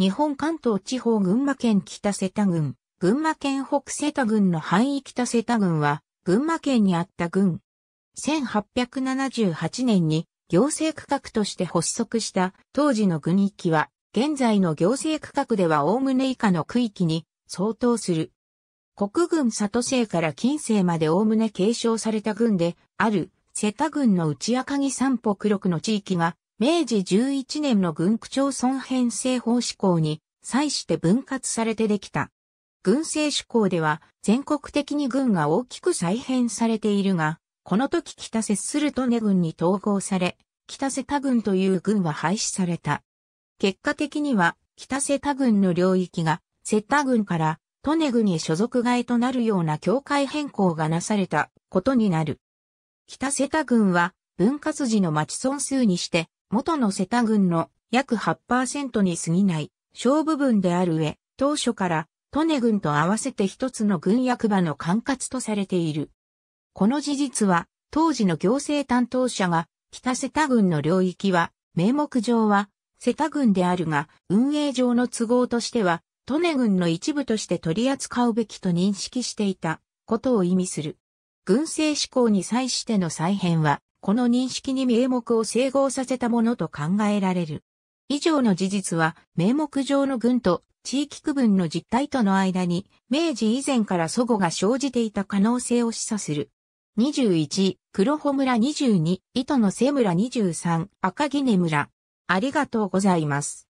日本関東地方群馬県北瀬田郡、群馬県北瀬田郡の範囲北瀬田郡は、群馬県にあった郡。1878年に行政区画として発足した当時の郡域は、現在の行政区画では概ね以下の区域に相当する。国軍里生から近世まで概ね継承された郡である瀬田郡の内赤城歩黒区の地域が明治11年の軍区町村編成法施行に際して分割されてできた。軍政施行では全国的に軍が大きく再編されているが、この時北瀬すると根軍に統合され、北瀬田軍という軍は廃止された。結果的には北瀬田軍の領域が瀬田軍から利根軍へ所属外となるような境界変更がなされたことになる。北瀬田軍は分割時の町村数にして元の瀬田軍の約8%に過ぎない小部分である上、当初から利根軍と合わせて一つの軍役場の管轄とされている。この事実は、当時の行政担当者が、北瀬田郡の領域は、名目上は、瀬田郡であるが、運営上の都合としては、利根郡の一部として取り扱うべきと認識していたことを意味する。軍政志向に際しての再編は、この認識に名目を整合させたものと考えられる。以上の事実は、名目上の軍と地域区分の実態との間に、明治以前から祖母が生じていた可能性を示唆する。21、黒穂村22、糸の瀬村23、赤木根村。ありがとうございます。